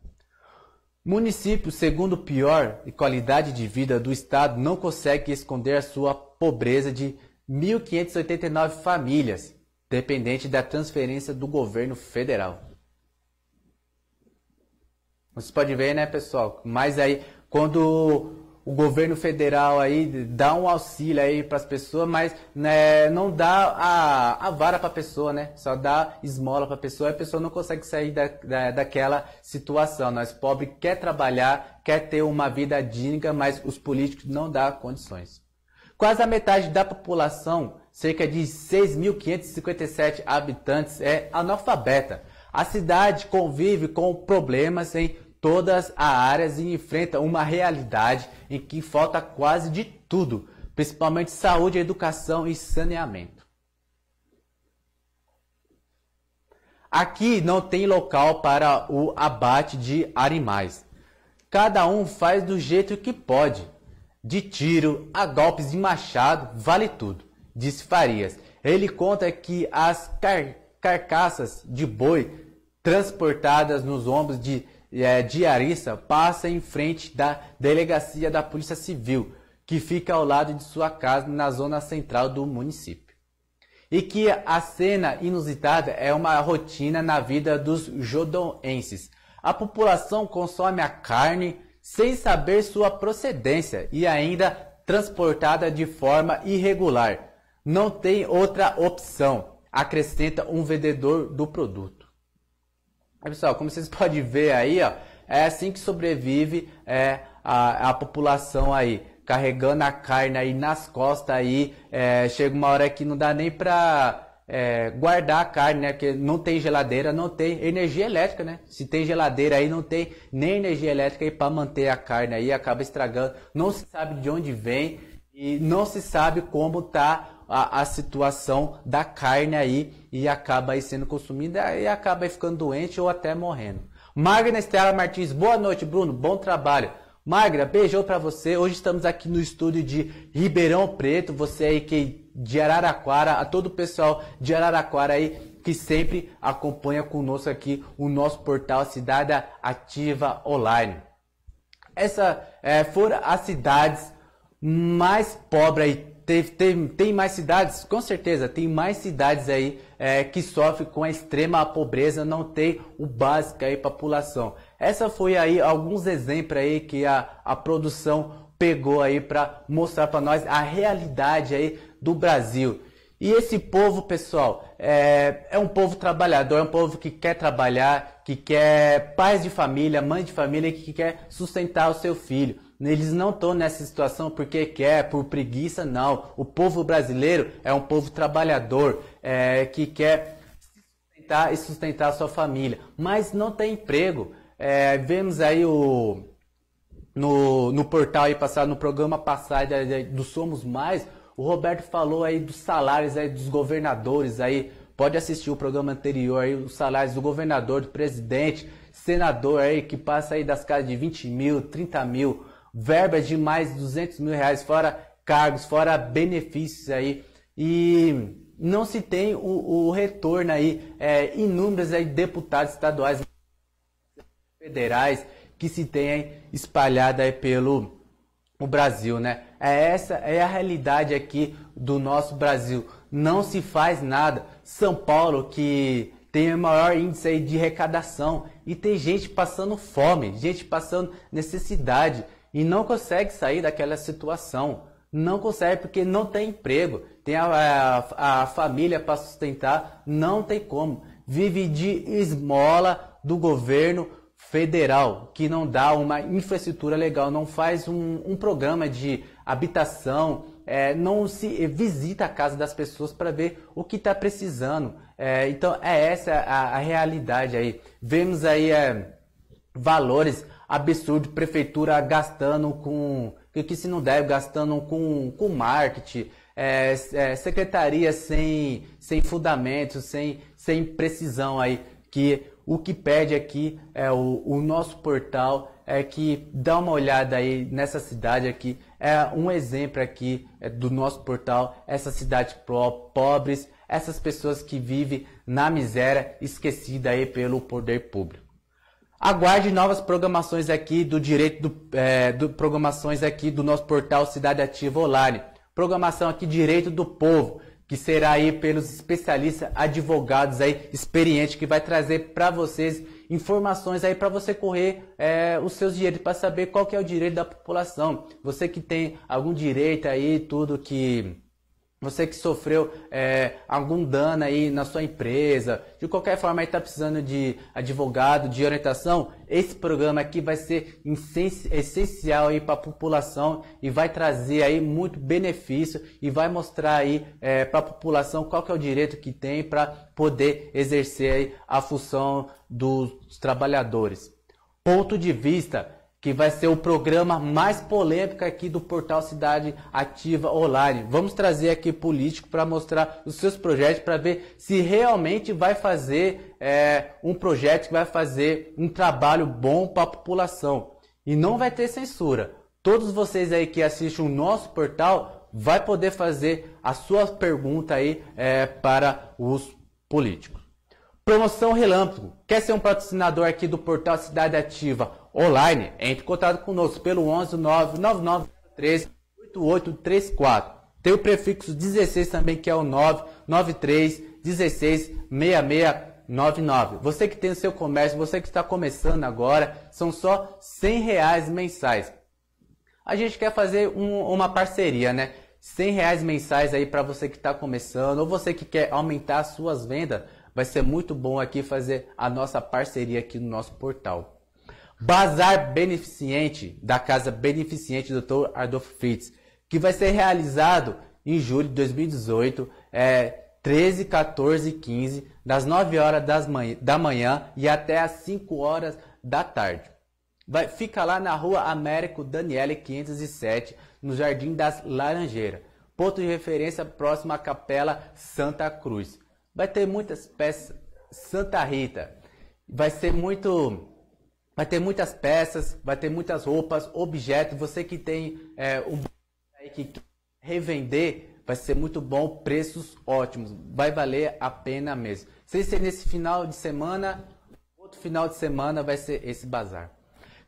Município, segundo pior e qualidade de vida do estado, não consegue esconder a sua pobreza de 1.589 famílias, dependente da transferência do governo federal. Vocês podem ver, né, pessoal? Mas aí, quando o governo federal aí dá um auxílio aí para as pessoas, mas né, não dá a, a vara para a pessoa, né? Só dá esmola para a pessoa a pessoa não consegue sair da, da, daquela situação. Nós pobre quer trabalhar, quer ter uma vida digna, mas os políticos não dão condições. Quase a metade da população, cerca de 6.557 habitantes, é analfabeta. A cidade convive com problemas em todas as áreas e enfrenta uma realidade em que falta quase de tudo, principalmente saúde, educação e saneamento. Aqui não tem local para o abate de animais. Cada um faz do jeito que pode. De tiro a golpes de machado, vale tudo, disse Farias. Ele conta que as car carcaças de boi transportadas nos ombros de é, diarista passa em frente da delegacia da Polícia Civil, que fica ao lado de sua casa na zona central do município. E que a cena inusitada é uma rotina na vida dos jodoenses. A população consome a carne sem saber sua procedência e ainda transportada de forma irregular. Não tem outra opção, acrescenta um vendedor do produto. Aí, pessoal, como vocês podem ver aí, ó, é assim que sobrevive é, a, a população aí carregando a carne aí nas costas aí, é, chega uma hora que não dá nem pra é, guardar a carne, né? Porque não tem geladeira, não tem energia elétrica, né? Se tem geladeira aí, não tem nem energia elétrica aí para manter a carne aí, acaba estragando, não se sabe de onde vem e não se sabe como tá a, a situação da carne aí e acaba aí sendo consumida e acaba aí ficando doente ou até morrendo. Magna Estela Martins, boa noite, Bruno, bom trabalho. Magra, beijão para você. Hoje estamos aqui no estúdio de Ribeirão Preto, você aí que de Araraquara, a todo o pessoal de Araraquara aí que sempre acompanha conosco aqui o nosso portal Cidade Ativa Online. Essa é, foram as cidades mais pobres aí tem, tem mais cidades, com certeza, tem mais cidades aí é, que sofrem com a extrema pobreza, não tem o básico aí para a população. Essa foi aí alguns exemplos aí que a, a produção pegou aí para mostrar para nós a realidade aí do Brasil. E esse povo, pessoal, é, é, um povo trabalhador, é um povo que quer trabalhar, que quer pais de família, mãe de família, que quer sustentar o seu filho. Eles não estão nessa situação porque quer, por preguiça, não. O povo brasileiro é um povo trabalhador é, que quer sustentar e sustentar a sua família, mas não tem emprego. É, vemos aí o no, no portal aí passado, no programa passado é, é, do Somos Mais, o Roberto falou aí dos salários aí dos governadores aí. Pode assistir o programa anterior aí, os salários do governador, do presidente, senador aí que passa aí das casas de 20 mil, 30 mil verbas é de mais 200 mil reais, fora cargos, fora benefícios aí. E não se tem o, o retorno aí, é, inúmeros aí deputados estaduais, federais, que se tem aí espalhada aí pelo o Brasil, né? É essa é a realidade aqui do nosso Brasil. Não se faz nada. São Paulo que tem o maior índice aí de arrecadação e tem gente passando fome, gente passando necessidade e não consegue sair daquela situação. Não consegue porque não tem emprego, tem a, a, a família para sustentar, não tem como. Vive de esmola do governo federal, que não dá uma infraestrutura legal, não faz um, um programa de habitação, é, não se visita a casa das pessoas para ver o que está precisando. É, então é essa a, a, realidade aí. Vemos aí é, valores absurdo, prefeitura gastando com que, que se não deve, gastando com, com marketing, é, é, secretaria sem, sem fundamento, sem, sem precisão aí, que o que pede aqui é o, o nosso portal é que dá uma olhada aí nessa cidade aqui, é um exemplo aqui é, do nosso portal, essa cidade pro, pobres, essas pessoas que vivem na miséria, esquecida aí pelo poder público. Aguarde novas programações aqui do direito do, é, do, programações aqui do nosso portal Cidade Ativa Online. Programação aqui Direito do Povo, que será aí pelos especialistas, advogados aí experientes que vai trazer para vocês informações aí para você correr é, os seus direitos, para saber qual que é o direito da população. Você que tem algum direito aí, tudo que você que sofreu é, algum dano aí na sua empresa, de qualquer forma está precisando de advogado, de orientação, esse programa aqui vai ser essencial aí para a população e vai trazer aí muito benefício e vai mostrar aí é, para a população qual que é o direito que tem para poder exercer aí a função dos trabalhadores. Ponto de vista que vai ser o programa mais polêmico aqui do portal Cidade Ativa Online. Vamos trazer aqui político para mostrar os seus projetos, para ver se realmente vai fazer é, um projeto que vai fazer um trabalho bom para a população. E não vai ter censura. Todos vocês aí que assistem o nosso portal vai poder fazer a sua pergunta aí é, para os políticos. Promoção Relâmpago. Quer ser um patrocinador aqui do portal Cidade Ativa? online, entre em contato conosco pelo 11 999 8834. Tem o prefixo 16 também, que é o 993 16 Você que tem o seu comércio, você que está começando agora, são só 100 reais mensais. A gente quer fazer um, uma parceria, né? 100 reais mensais aí para você que está começando ou você que quer aumentar as suas vendas. Vai ser muito bom aqui fazer a nossa parceria aqui no nosso portal. Bazar Beneficiente da Casa Beneficiente Dr. Adolfo Fritz, que vai ser realizado em julho de 2018, é, 13, 14 e 15, das 9 horas das manhã, da manhã e até as 5 horas da tarde. Vai, fica lá na rua Américo Daniele 507, no Jardim das Laranjeiras. Ponto de referência próximo à Capela Santa Cruz. Vai ter muitas peças. Santa Rita. Vai ser muito Vai ter muitas peças, vai ter muitas roupas, objetos. Você que tem é, um que revender, vai ser muito bom, preços ótimos. Vai valer a pena mesmo. Se ser nesse final de semana, outro final de semana vai ser esse bazar.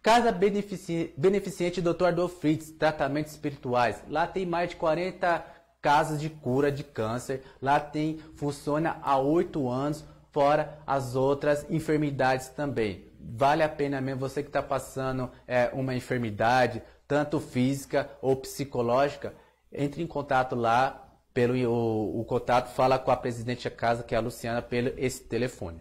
Casa Benefici Beneficiente Dr. Adolf Fritz, tratamentos espirituais. Lá tem mais de 40 casas de cura de câncer. Lá tem, funciona há 8 anos, fora as outras enfermidades também vale a pena mesmo você que está passando é, uma enfermidade, tanto física ou psicológica, entre em contato lá pelo o, o contato, fala com a presidente da casa, que é a Luciana, pelo esse telefone.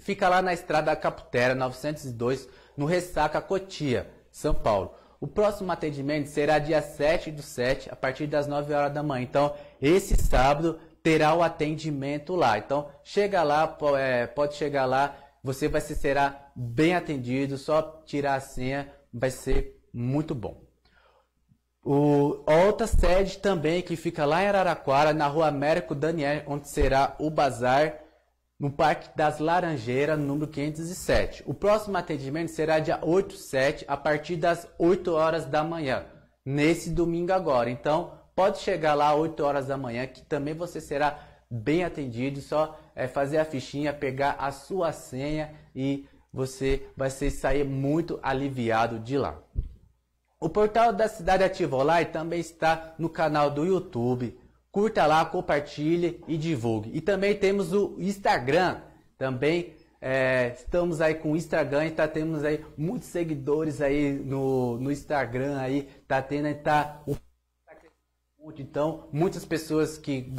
Fica lá na Estrada Caputera, 902, no Ressaca Cotia, São Paulo. O próximo atendimento será dia 7 do 7, a partir das 9 horas da manhã. Então, esse sábado terá o atendimento lá. Então, chega lá, é, pode chegar lá, você vai se será bem atendido, só tirar a senha vai ser muito bom. O, outra sede também que fica lá em Araraquara, na rua Américo Daniel, onde será o bazar, no Parque das Laranjeiras, número 507. O próximo atendimento será dia 8 7, a partir das 8 horas da manhã, nesse domingo agora. Então, pode chegar lá às 8 horas da manhã, que também você será bem atendido, só é fazer a fichinha, pegar a sua senha e você vai sair muito aliviado de lá. O portal da Cidade Ativa Online também está no canal do YouTube. Curta lá, compartilhe e divulgue. E também temos o Instagram. Também é, estamos aí com o Instagram e tá, temos aí muitos seguidores aí no, no Instagram aí. Tá tendo tá, é então muitas pessoas que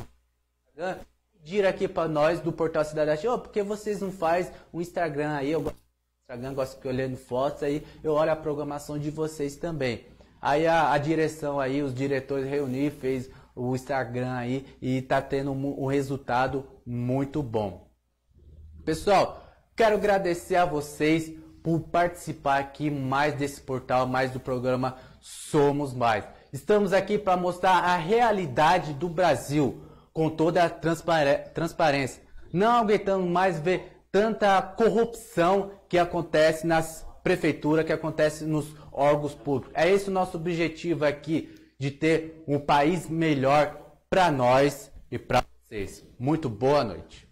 dirá aqui para nós do Portal Cidade Ativa, oh, por que vocês não faz um Instagram aí? Eu gosto do Instagram, gosto de olhando fotos aí, eu olho a programação de vocês também. Aí a, a direção aí, os diretores reuniram, fez o Instagram aí e tá tendo um, um resultado muito bom. Pessoal, quero agradecer a vocês por participar aqui mais desse portal, mais do programa Somos Mais. Estamos aqui para mostrar a realidade do Brasil com toda a transparência. Não aguentamos mais ver tanta corrupção que acontece nas prefeituras, que acontece nos órgãos públicos. É esse o nosso objetivo aqui, de ter um país melhor para nós e para vocês. Muito boa noite.